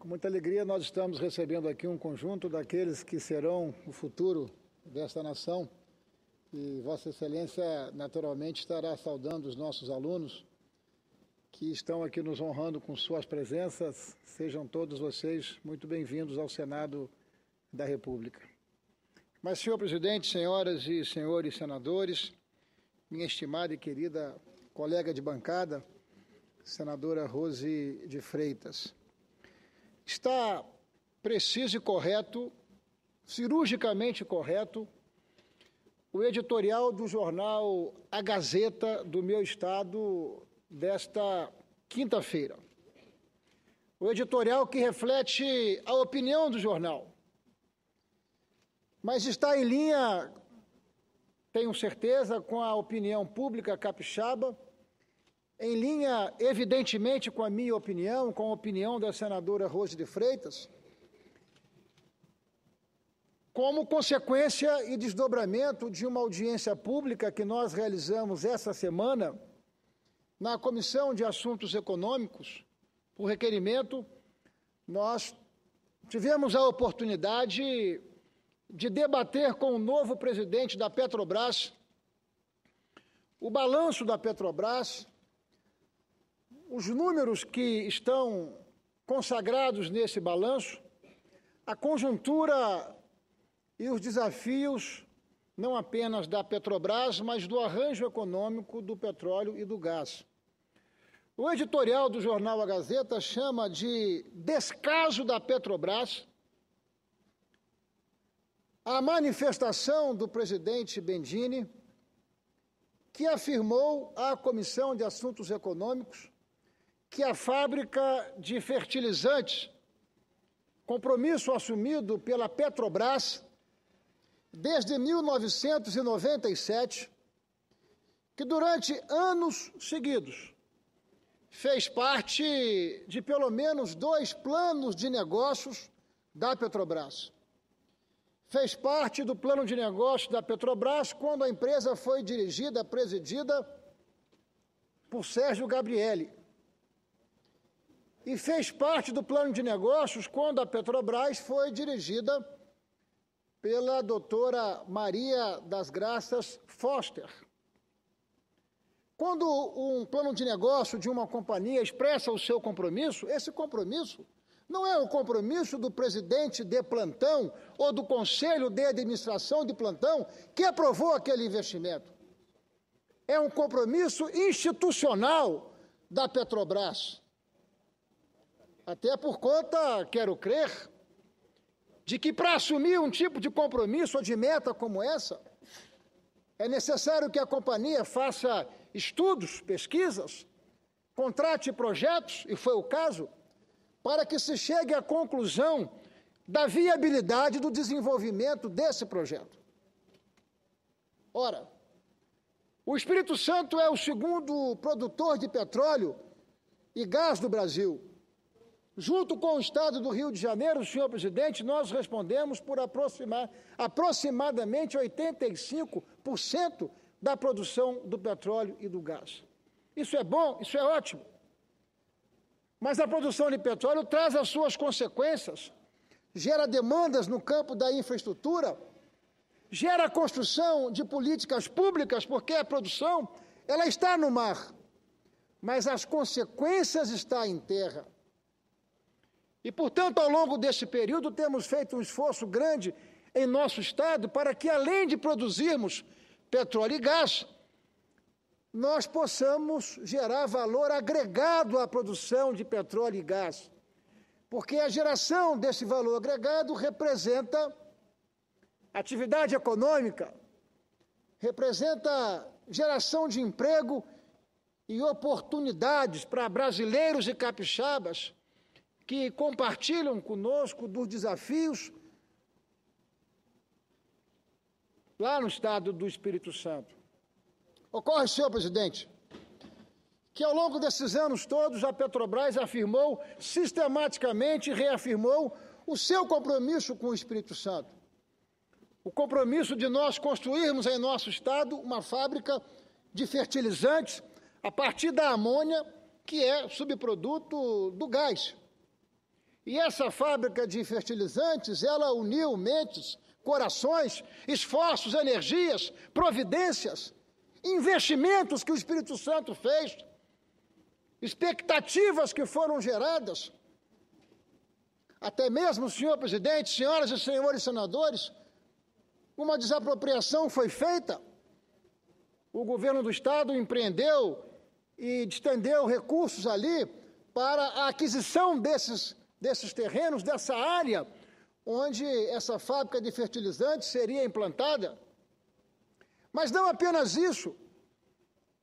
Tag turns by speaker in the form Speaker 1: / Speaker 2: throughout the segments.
Speaker 1: Com muita alegria, nós estamos recebendo aqui um conjunto daqueles que serão o futuro desta nação. E Vossa Excelência, naturalmente, estará saudando os nossos alunos que estão aqui nos honrando com suas presenças. Sejam todos vocês muito bem-vindos ao Senado da República. Mas, senhor presidente, senhoras e senhores senadores, minha estimada e querida colega de bancada, senadora Rose de Freitas está preciso e correto, cirurgicamente correto, o editorial do jornal A Gazeta do meu estado desta quinta-feira. O editorial que reflete a opinião do jornal. Mas está em linha, tenho certeza, com a opinião pública capixaba em linha, evidentemente, com a minha opinião, com a opinião da senadora Rose de Freitas, como consequência e desdobramento de uma audiência pública que nós realizamos essa semana na Comissão de Assuntos Econômicos, por requerimento, nós tivemos a oportunidade de debater com o novo presidente da Petrobras o balanço da Petrobras os números que estão consagrados nesse balanço, a conjuntura e os desafios não apenas da Petrobras, mas do arranjo econômico do petróleo e do gás. O editorial do jornal A Gazeta chama de descaso da Petrobras a manifestação do presidente Bendini, que afirmou à Comissão de Assuntos Econômicos que a fábrica de fertilizantes, compromisso assumido pela Petrobras desde 1997, que durante anos seguidos fez parte de pelo menos dois planos de negócios da Petrobras. Fez parte do plano de negócios da Petrobras quando a empresa foi dirigida, presidida por Sérgio Gabrielli, e fez parte do plano de negócios quando a Petrobras foi dirigida pela doutora Maria das Graças Foster. Quando um plano de negócio de uma companhia expressa o seu compromisso, esse compromisso não é o compromisso do presidente de plantão ou do conselho de administração de plantão que aprovou aquele investimento. É um compromisso institucional da Petrobras. Até por conta, quero crer, de que para assumir um tipo de compromisso ou de meta como essa, é necessário que a companhia faça estudos, pesquisas, contrate projetos, e foi o caso, para que se chegue à conclusão da viabilidade do desenvolvimento desse projeto. Ora, o Espírito Santo é o segundo produtor de petróleo e gás do Brasil. Junto com o Estado do Rio de Janeiro, senhor presidente, nós respondemos por aproximar, aproximadamente 85% da produção do petróleo e do gás. Isso é bom, isso é ótimo. Mas a produção de petróleo traz as suas consequências, gera demandas no campo da infraestrutura, gera a construção de políticas públicas, porque a produção ela está no mar, mas as consequências estão em terra. E, portanto, ao longo desse período, temos feito um esforço grande em nosso Estado para que, além de produzirmos petróleo e gás, nós possamos gerar valor agregado à produção de petróleo e gás. Porque a geração desse valor agregado representa atividade econômica, representa geração de emprego e oportunidades para brasileiros e capixabas que compartilham conosco dos desafios lá no estado do Espírito Santo. Ocorre, senhor presidente, que ao longo desses anos todos a Petrobras afirmou sistematicamente, reafirmou o seu compromisso com o Espírito Santo. O compromisso de nós construirmos em nosso estado uma fábrica de fertilizantes a partir da amônia, que é subproduto do gás. E essa fábrica de fertilizantes, ela uniu mentes, corações, esforços, energias, providências, investimentos que o Espírito Santo fez, expectativas que foram geradas. Até mesmo, senhor presidente, senhoras e senhores senadores, uma desapropriação foi feita. O governo do estado empreendeu e estendeu recursos ali para a aquisição desses desses terrenos, dessa área onde essa fábrica de fertilizantes seria implantada. Mas não apenas isso.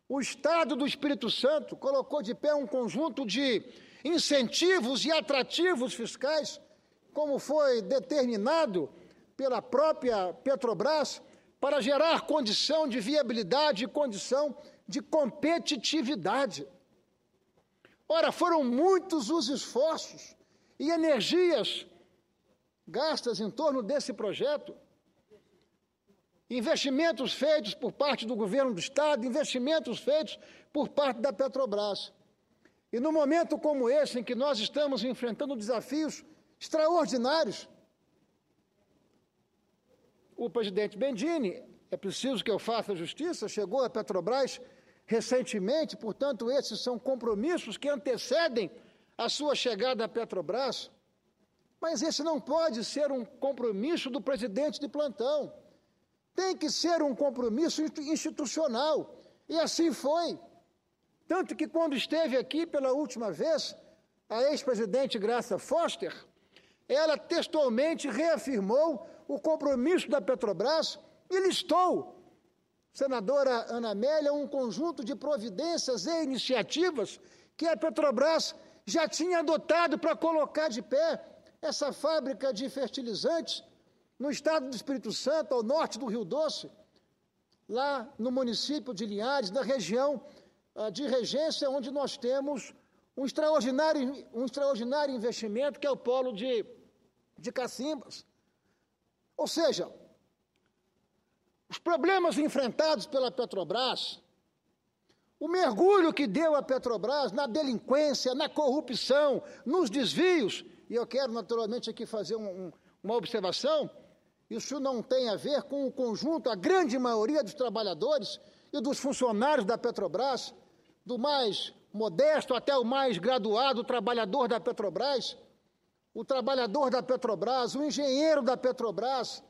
Speaker 1: O Estado do Espírito Santo colocou de pé um conjunto de incentivos e atrativos fiscais, como foi determinado pela própria Petrobras, para gerar condição de viabilidade e condição de competitividade. Ora, foram muitos os esforços e energias gastas em torno desse projeto, investimentos feitos por parte do governo do Estado, investimentos feitos por parte da Petrobras. E no momento como esse, em que nós estamos enfrentando desafios extraordinários, o presidente Bendini, é preciso que eu faça justiça, chegou à Petrobras recentemente, portanto, esses são compromissos que antecedem a sua chegada à Petrobras, mas esse não pode ser um compromisso do presidente de plantão. Tem que ser um compromisso institucional. E assim foi. Tanto que, quando esteve aqui pela última vez, a ex-presidente Graça Foster, ela textualmente reafirmou o compromisso da Petrobras e listou, senadora Ana Amélia, um conjunto de providências e iniciativas que a Petrobras já tinha adotado para colocar de pé essa fábrica de fertilizantes no estado do Espírito Santo, ao norte do Rio Doce, lá no município de Linhares, na região ah, de regência, onde nós temos um extraordinário, um extraordinário investimento, que é o polo de, de Cacimbas. Ou seja, os problemas enfrentados pela Petrobras o mergulho que deu a Petrobras na delinquência, na corrupção, nos desvios. E eu quero, naturalmente, aqui fazer um, um, uma observação. Isso não tem a ver com o conjunto, a grande maioria dos trabalhadores e dos funcionários da Petrobras, do mais modesto até o mais graduado trabalhador da Petrobras, o trabalhador da Petrobras, o engenheiro da Petrobras,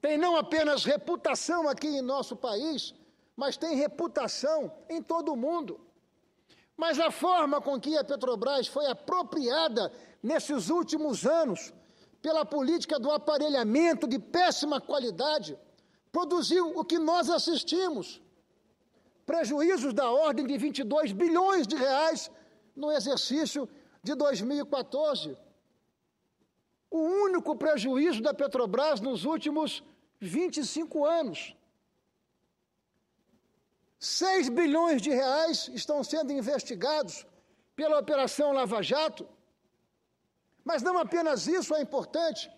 Speaker 1: tem não apenas reputação aqui em nosso país, mas tem reputação em todo o mundo. Mas a forma com que a Petrobras foi apropriada nesses últimos anos pela política do aparelhamento de péssima qualidade produziu o que nós assistimos: prejuízos da ordem de 22 bilhões de reais no exercício de 2014. O único prejuízo da Petrobras nos últimos 25 anos. 6 bilhões de reais estão sendo investigados pela Operação Lava Jato. Mas não apenas isso é importante,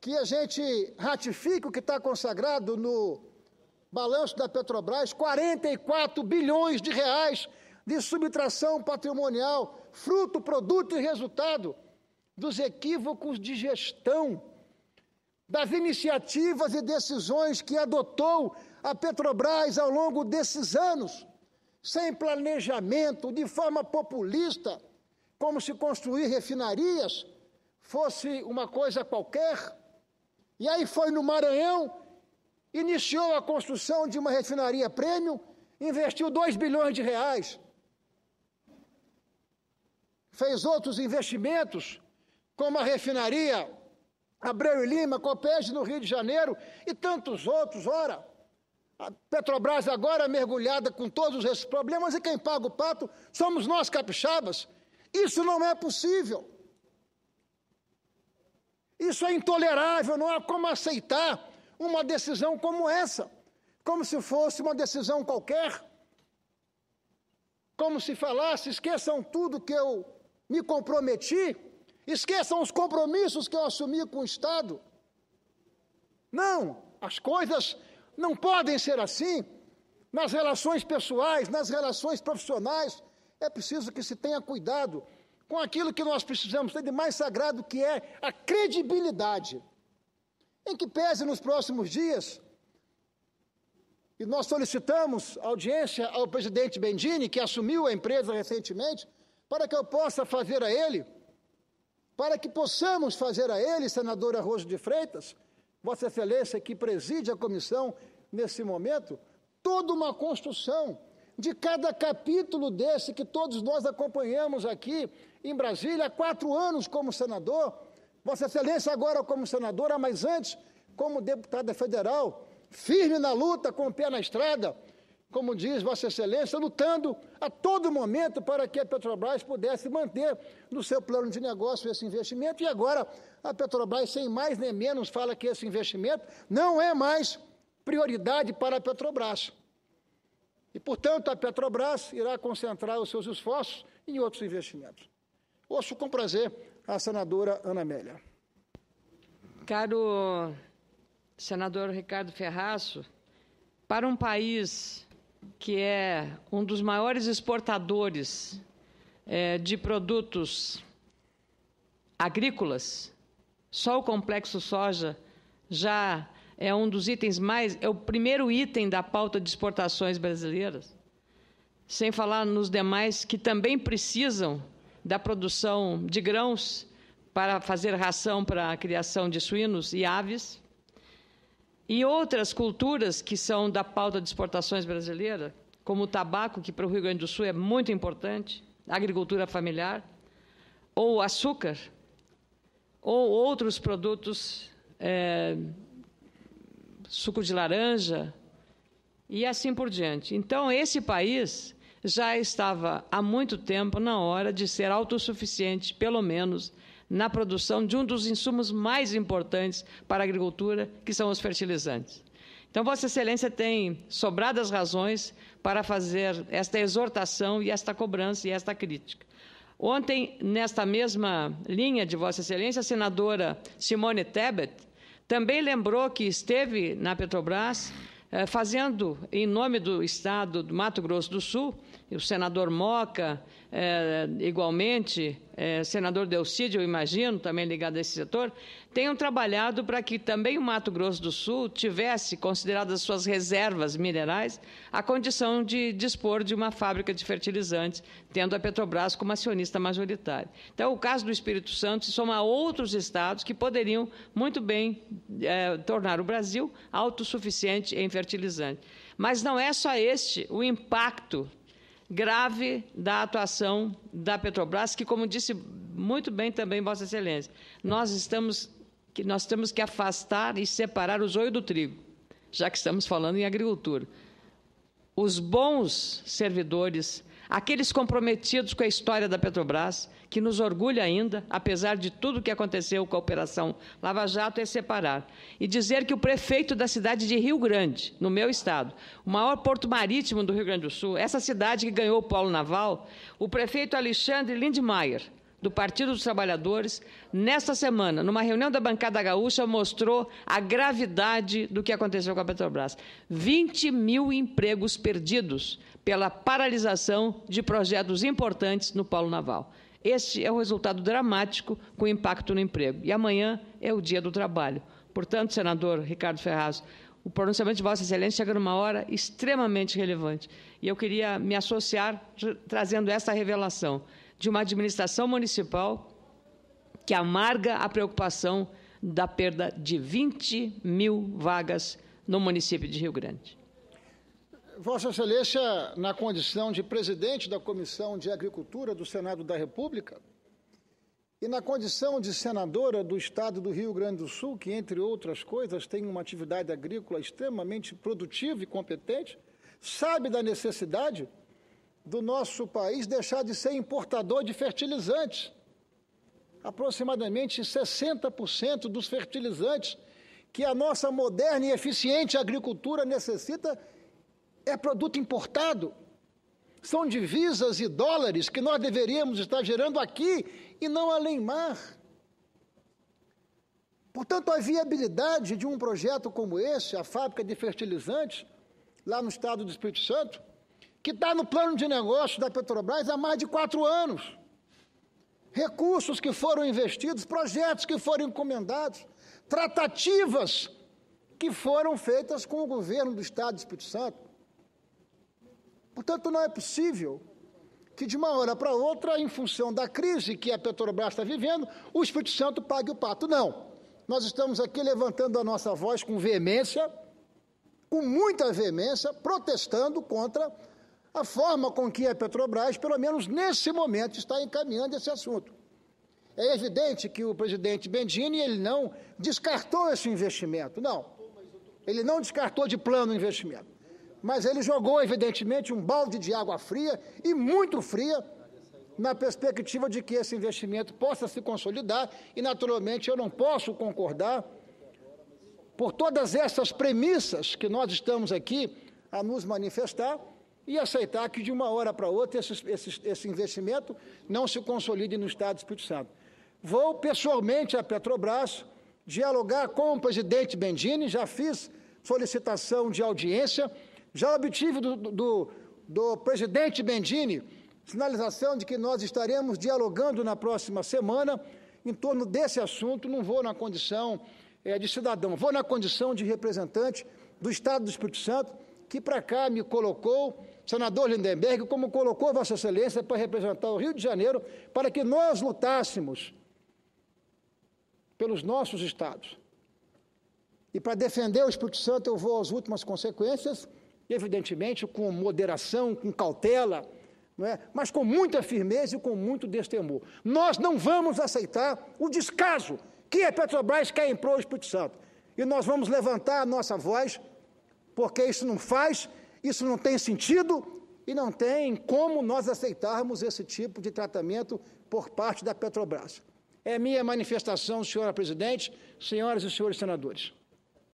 Speaker 1: que a gente ratifique o que está consagrado no balanço da Petrobras, 44 bilhões de reais de subtração patrimonial, fruto, produto e resultado dos equívocos de gestão, das iniciativas e decisões que adotou a Petrobras ao longo desses anos, sem planejamento, de forma populista, como se construir refinarias fosse uma coisa qualquer. E aí foi no Maranhão, iniciou a construção de uma refinaria prêmio, investiu 2 bilhões de reais. Fez outros investimentos, como a refinaria Abreu e Lima, Copége no Rio de Janeiro e tantos outros, ora. A Petrobras agora é mergulhada com todos esses problemas e quem paga o pato somos nós capixabas. Isso não é possível. Isso é intolerável, não há como aceitar uma decisão como essa, como se fosse uma decisão qualquer. Como se falasse, esqueçam tudo que eu me comprometi, esqueçam os compromissos que eu assumi com o Estado. Não, as coisas não podem ser assim. Nas relações pessoais, nas relações profissionais, é preciso que se tenha cuidado com aquilo que nós precisamos ter de mais sagrado, que é a credibilidade. Em que pese nos próximos dias, e nós solicitamos audiência ao presidente Bendini, que assumiu a empresa recentemente, para que eu possa fazer a ele, para que possamos fazer a ele, senadora Rosa de Freitas, Vossa Excelência, que preside a comissão nesse momento, toda uma construção de cada capítulo desse que todos nós acompanhamos aqui em Brasília há quatro anos como senador. Vossa Excelência, agora como senadora, mas antes como deputada federal, firme na luta, com o pé na estrada, como diz Vossa Excelência, lutando a todo momento para que a Petrobras pudesse manter no seu plano de negócio esse investimento. E agora a Petrobras, sem mais nem menos, fala que esse investimento não é mais prioridade para a Petrobras. E, portanto, a Petrobras irá concentrar os seus esforços em outros investimentos. Ouço com prazer a senadora Ana Amélia.
Speaker 2: Caro senador Ricardo Ferraço, para um país que é um dos maiores exportadores é, de produtos agrícolas, só o complexo soja já é um dos itens mais, é o primeiro item da pauta de exportações brasileiras, sem falar nos demais que também precisam da produção de grãos para fazer ração para a criação de suínos e aves. E outras culturas que são da pauta de exportações brasileira, como o tabaco, que para o Rio Grande do Sul é muito importante, a agricultura familiar, ou o açúcar, ou outros produtos, é, suco de laranja, e assim por diante. Então, esse país já estava há muito tempo na hora de ser autossuficiente, pelo menos, na produção de um dos insumos mais importantes para a agricultura, que são os fertilizantes. Então, Vossa Excelência tem sobradas razões para fazer esta exortação e esta cobrança e esta crítica. Ontem, nesta mesma linha de Vossa Excelência, a senadora Simone Tebet também lembrou que esteve na Petrobras eh, fazendo, em nome do Estado do Mato Grosso do Sul, o senador Moca, é, igualmente, é, senador Delcídio, eu imagino, também ligado a esse setor, tenham trabalhado para que também o Mato Grosso do Sul tivesse, consideradas suas reservas minerais, a condição de dispor de uma fábrica de fertilizantes, tendo a Petrobras como acionista majoritário. Então, o caso do Espírito Santo se soma a outros estados que poderiam muito bem é, tornar o Brasil autossuficiente em fertilizante. Mas não é só este o impacto grave da atuação da Petrobras, que, como disse muito bem também Vossa Excelência, nós estamos que nós temos que afastar e separar o joio do trigo, já que estamos falando em agricultura. Os bons servidores, aqueles comprometidos com a história da Petrobras, que nos orgulha ainda, apesar de tudo o que aconteceu com a Operação Lava Jato, é separar e dizer que o prefeito da cidade de Rio Grande, no meu estado, o maior porto marítimo do Rio Grande do Sul, essa cidade que ganhou o polo naval, o prefeito Alexandre Lindmaier, do Partido dos Trabalhadores, nesta semana, numa reunião da bancada gaúcha, mostrou a gravidade do que aconteceu com a Petrobras. 20 mil empregos perdidos pela paralisação de projetos importantes no Polo Naval. Este é o resultado dramático com impacto no emprego. E amanhã é o Dia do Trabalho. Portanto, senador Ricardo Ferraz, o pronunciamento de Vossa Excelência chega numa hora extremamente relevante. E eu queria me associar trazendo essa revelação de uma administração municipal que amarga a preocupação da perda de 20 mil vagas no município de Rio Grande. Vossa
Speaker 1: Excelência, na condição de presidente da Comissão de Agricultura do Senado da República, e na condição de senadora do Estado do Rio Grande do Sul, que, entre outras coisas, tem uma atividade agrícola extremamente produtiva e competente, sabe da necessidade do nosso país deixar de ser importador de fertilizantes. Aproximadamente 60% dos fertilizantes que a nossa moderna e eficiente agricultura necessita é produto importado. São divisas e dólares que nós deveríamos estar gerando aqui e não além mar. Portanto, a viabilidade de um projeto como esse, a fábrica de fertilizantes, lá no estado do Espírito Santo, que está no plano de negócio da Petrobras há mais de quatro anos. Recursos que foram investidos, projetos que foram encomendados, tratativas que foram feitas com o governo do estado do Espírito Santo, Portanto, não é possível que de uma hora para outra, em função da crise que a Petrobras está vivendo, o Espírito Santo pague o pato. Não. Nós estamos aqui levantando a nossa voz com veemência, com muita veemência, protestando contra a forma com que a Petrobras, pelo menos nesse momento, está encaminhando esse assunto. É evidente que o presidente Bendini ele não descartou esse investimento, não. Ele não descartou de plano o investimento. Mas ele jogou, evidentemente, um balde de água fria e muito fria, na perspectiva de que esse investimento possa se consolidar, e naturalmente eu não posso concordar por todas essas premissas que nós estamos aqui a nos manifestar e aceitar que de uma hora para outra esse, esse, esse investimento não se consolide no Estado do Espírito Santo. Vou pessoalmente à Petrobras dialogar com o presidente Bendini, já fiz solicitação de audiência já obtive do, do, do presidente Bendini sinalização de que nós estaremos dialogando na próxima semana em torno desse assunto. Não vou na condição é, de cidadão, vou na condição de representante do Estado do Espírito Santo, que para cá me colocou, senador Lindenberg, como colocou Vossa Excelência para representar o Rio de Janeiro, para que nós lutássemos pelos nossos estados. E para defender o Espírito Santo, eu vou às últimas consequências evidentemente com moderação, com cautela, é? mas com muita firmeza e com muito destemor. Nós não vamos aceitar o descaso que a Petrobras quer impor ao Espírito Santo. E nós vamos levantar a nossa voz, porque isso não faz, isso não tem sentido e não tem como nós aceitarmos esse tipo de tratamento por parte da Petrobras. É minha manifestação, senhora presidente, senhoras e senhores senadores.